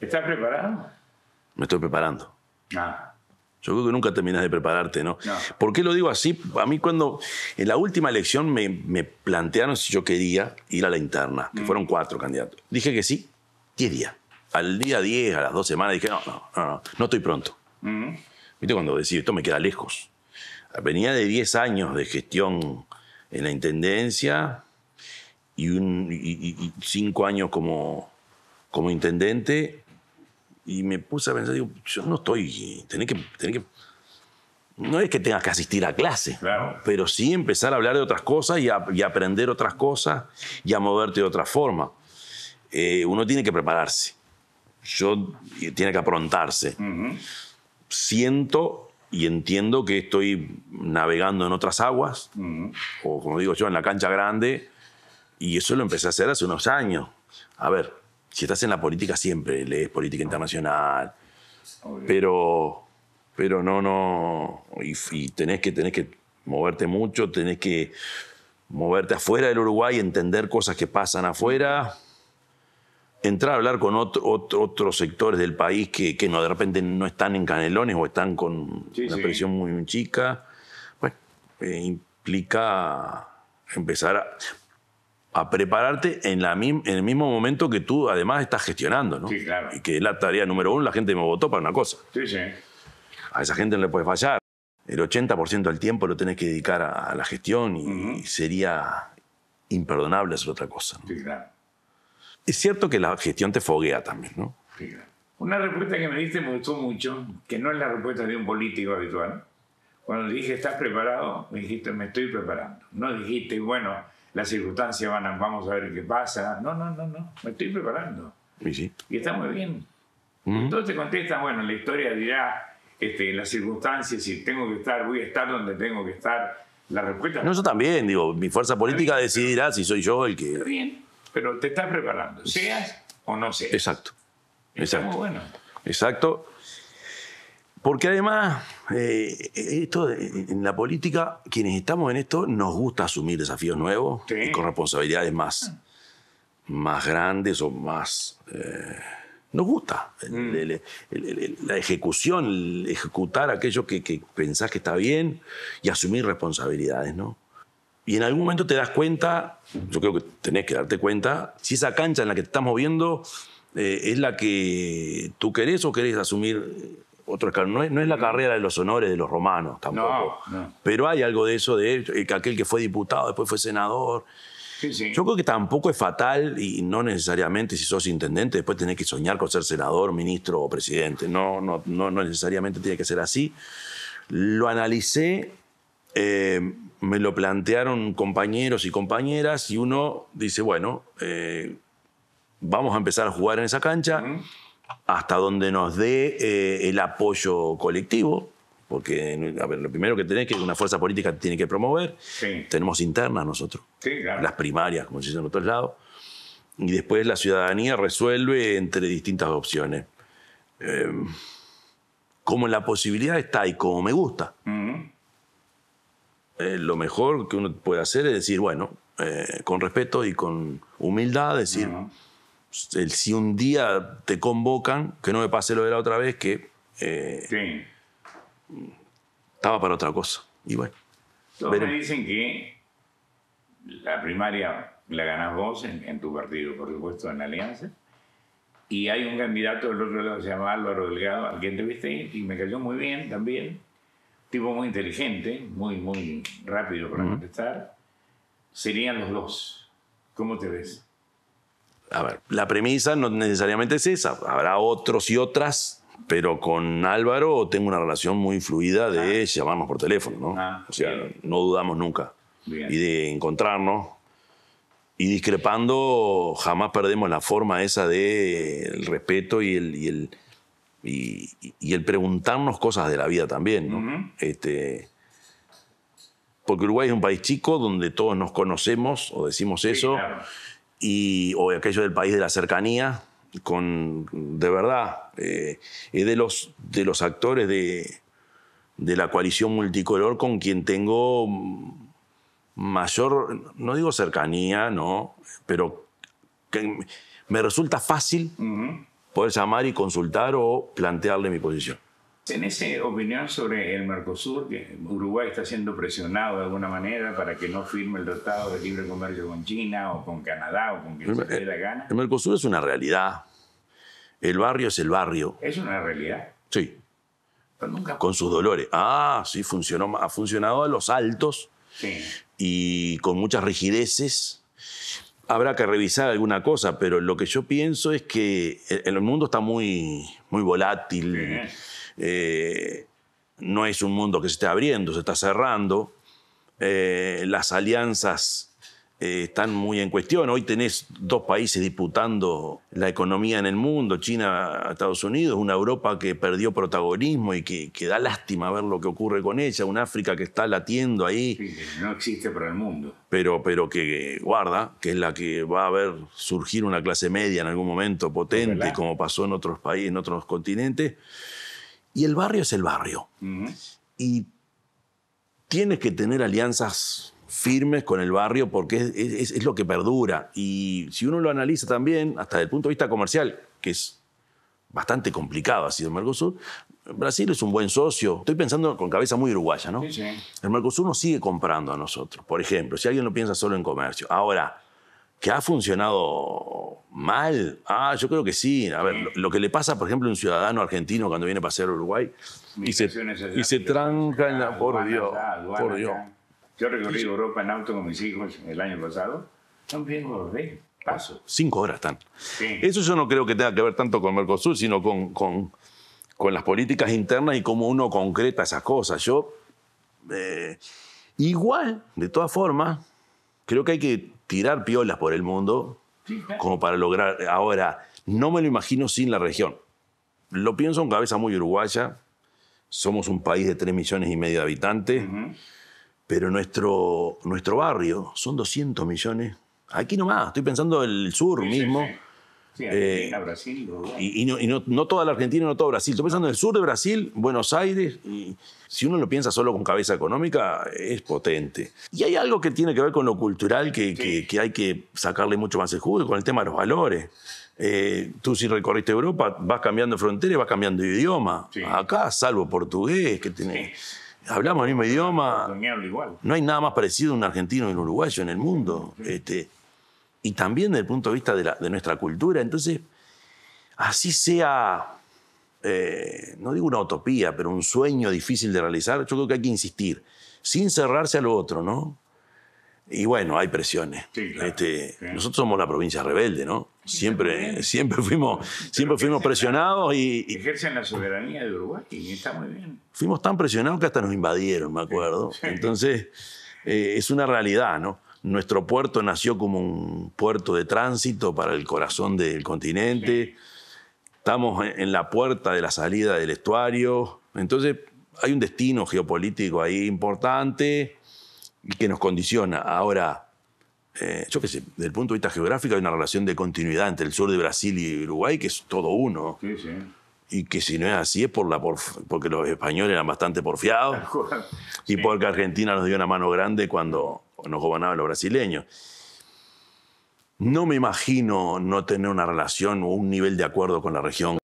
¿Estás preparado? Me estoy preparando. Ah. Yo creo que nunca terminas de prepararte, ¿no? ¿Por qué lo digo así? A mí cuando en la última elección me, plantearon si yo quería ir a la interna, que mm. fueron cuatro candidatos. Dije que sí, diez días. Al día 10, a las dos semanas, dije, no, no, no, no, estoy pronto. Mm. ¿Viste cuando decís, esto me queda lejos? Venía de 10 años de gestión en la Intendencia y, un, cinco años como, como intendente y me puse a pensar, digo, yo no estoy, tenés que, tenés que... No es que tengas que asistir a clase, pero sí empezar a hablar de otras cosas y, aprender otras cosas y a moverte de otra forma. Eh, uno tiene que prepararse, yo tiene que aprontarse. Siento y entiendo que estoy navegando en otras aguas, o como digo yo, en la cancha grande, y eso lo empecé a hacer hace unos años. A ver, si estás en la política siempre lees política internacional, pero, pero no, no, y, tenés, que, tenés que moverte mucho, tenés que moverte afuera del Uruguay, entender cosas que pasan afuera, entrar a hablar con otro, otros sectores del país que, que, no, de repente no están en canelones o están con una presión muy chica. Bueno, eh, implica empezar a a prepararte en, la, en el mismo momento que tú además estás gestionando, ¿no? Sí, claro. Y que es la tarea número uno, la gente me votó para una cosa. Sí, sí. A esa gente no le puedes fallar. El 80% del tiempo lo tenés que dedicar a, la gestión y, sería imperdonable hacer otra cosa. ¿no? Sí, claro. Es cierto que la gestión te foguea también, ¿no? Sí, claro. Una respuesta que me diste me gustó mucho, que no es la respuesta de un político habitual. Cuando dije, ¿estás preparado? Me dijiste, me estoy preparando. No dijiste, bueno las circunstancias van a, vamos a ver qué pasa. No, no, no, no, me estoy preparando. Y, sí? y está muy bien. entonces te Entonces contestan, bueno, la historia dirá este, las circunstancias, si tengo que estar, voy a estar donde tengo que estar. La respuesta... No, yo también, digo, mi fuerza política decidirá si soy yo el que... Está bien, pero te estás preparando, seas o no seas. Exacto. Está Exacto. Muy bueno. Exacto. Porque además, eh, esto en la política, quienes estamos en esto, nos gusta asumir desafíos nuevos y con responsabilidades más, más grandes o más... Eh, nos gusta mm. la ejecución, ejecutar aquello que, pensás que está bien y asumir responsabilidades, ¿no? Y en algún momento te das cuenta, yo creo que tenés que darte cuenta, si esa cancha en la que te estás moviendo eh, es la que tú querés o querés asumir no es, la carrera de los honores de los romanos tampoco. Pero hay algo de eso, de eh, aquel que fue diputado, después fue senador. Yo creo que tampoco es fatal y no necesariamente si sos intendente después tenés que soñar con ser senador, ministro o presidente. No, no, no, necesariamente tiene que ser así. Lo analicé, eh, me lo plantearon compañeros y compañeras y uno dice, bueno, eh, vamos a empezar a jugar en esa cancha hasta donde nos dé eh, el apoyo colectivo, porque lo primero que tenés que una fuerza política tiene que promover, tenemos internas nosotros, las primarias, como se dice en otros lados, y después la ciudadanía resuelve entre distintas opciones. Em, como la posibilidad está y como me gusta, eh, lo mejor que uno puede hacer es decir, bueno, eh, con respeto y con humildad, decir si un día te convocan, que no me pase lo de la otra vez, que eh, estaba para otra cosa. Y bueno. Todos me dicen que la primaria la ganas vos en, tu partido, por supuesto, en Alianza. Y hay un candidato del otro lado que se llama Álvaro Delgado, al que entrevisté y me cayó muy bien también. Tipo muy inteligente, muy, muy rápido para contestar. Serían los dos. ¿Cómo te ves? a ver, la premisa no necesariamente es esa, habrá otros y otras, pero con Álvaro tengo una relación muy fluida de ah. llamarnos por teléfono, ¿no? Ah, o sea, no dudamos nunca. Y de encontrarnos. Y discrepando, jamás perdemos la forma esa de respeto y el, y el, y, el preguntarnos cosas de la vida también, ¿no? este, porque Uruguay es un país chico donde todos nos conocemos, o decimos eso y, o aquello del país de la cercanía, con, de verdad, eh, es de los, de los actores de, de la coalición multicolor con quien tengo mayor, no digo cercanía, no, pero que me resulta fácil poder llamar y consultar o plantearle mi posición. En esa eh, opinión sobre el Mercosur, que Uruguay está siendo presionado de alguna manera para que no firme el tratado de libre comercio con China o con Canadá o con quien se dé la gana. El Mercosur es una realidad. El barrio es el barrio. Es una realidad. Sí. Pero nunca... Con sus dolores. Ah, sí, funcionó, ha funcionado a los altos sí. y con muchas rigideces Habrá que revisar alguna cosa, pero lo que yo pienso es que el, mundo está muy, muy volátil. Eh, no es un mundo que se esté abriendo, se está cerrando. Eh, las alianzas eh, están muy en cuestión. Hoy tenés dos países disputando la economía en el mundo, China, Estados Unidos, una Europa que perdió protagonismo y que, da lástima ver lo que ocurre con ella, una África que está latiendo ahí. Sí, no existe para el mundo. Pero, pero que guarda, que es la que va a ver surgir una clase media en algún momento potente, como pasó en otros países, en otros continentes. Y el barrio es el barrio. Y tienes que tener alianzas firmes con el barrio porque es, lo que perdura. Y si uno lo analiza también, hasta el punto de vista comercial, que es bastante complicado, ha sido el Mercosur, Brasil es un buen socio. Estoy pensando con cabeza muy uruguaya, ¿no? El Mercosur nos sigue comprando a nosotros, por ejemplo, si alguien lo piensa solo en comercio. Ahora, ¿que ha funcionado mal? Ah, yo creo que sí. A ver, lo, que le pasa, por ejemplo, a un ciudadano argentino cuando viene a pasear a Uruguay y se, y se, tranca en la... Por Dios, por Dios. Yo recorrí Europa en auto con mis hijos el año pasado. También volví. Paso. Cinco horas están. Eso yo no creo que tenga que ver tanto con Mercosur, sino con, con, con las políticas internas y cómo uno concreta esas cosas. Yo, eh, igual, de todas formas, creo que hay que tirar piolas por el mundo como para lograr. Ahora, no me lo imagino sin la región. Lo pienso en cabeza muy uruguaya. Somos un país de 3 millones y medio de habitantes. Pero nuestro, nuestro barrio son 200 millones. Aquí nomás, estoy pensando el sur mismo. Brasil. Y, no, toda la Argentina, no todo Brasil. Estoy pensando en el sur de Brasil, Buenos Aires. Y si uno lo piensa solo con cabeza económica, es potente. Y hay algo que tiene que ver con lo cultural que, hay que sacarle mucho más el jugo, con el tema de los valores. Eh, tú si recorriste Europa, vas cambiando fronteras, vas cambiando idioma. Acá, salvo portugués, que tiene hablamos el mismo idioma. No hay nada más parecido a un argentino y un uruguayo en el mundo. Este, y también desde el punto de vista de, nuestra cultura. Entonces, así sea, eh, no digo una utopía, pero un sueño difícil de realizar, yo creo que hay que insistir, sin cerrarse a lo otro, ¿no? Y bueno, hay presiones. Este, nosotros somos la provincia rebelde, ¿no? Siempre, siempre fuimos, siempre fuimos presionados y, Ejercen la soberanía de Uruguay y está muy bien. Fuimos tan presionados que hasta nos invadieron, me acuerdo. Entonces, eh, es una realidad, ¿no? Nuestro puerto nació como un puerto de tránsito para el corazón del continente. Estamos en la puerta de la salida del estuario. Entonces, hay un destino geopolítico ahí importante y que nos condiciona ahora, eh, yo qué sé, desde el punto de vista geográfico hay una relación de continuidad entre el sur de Brasil y Uruguay que es todo uno. Y que si no es así es por la porque los españoles eran bastante porfiados y porque Argentina nos dio una mano grande cuando nos gobernaban los brasileños. No me imagino no tener una relación o un nivel de acuerdo con la región.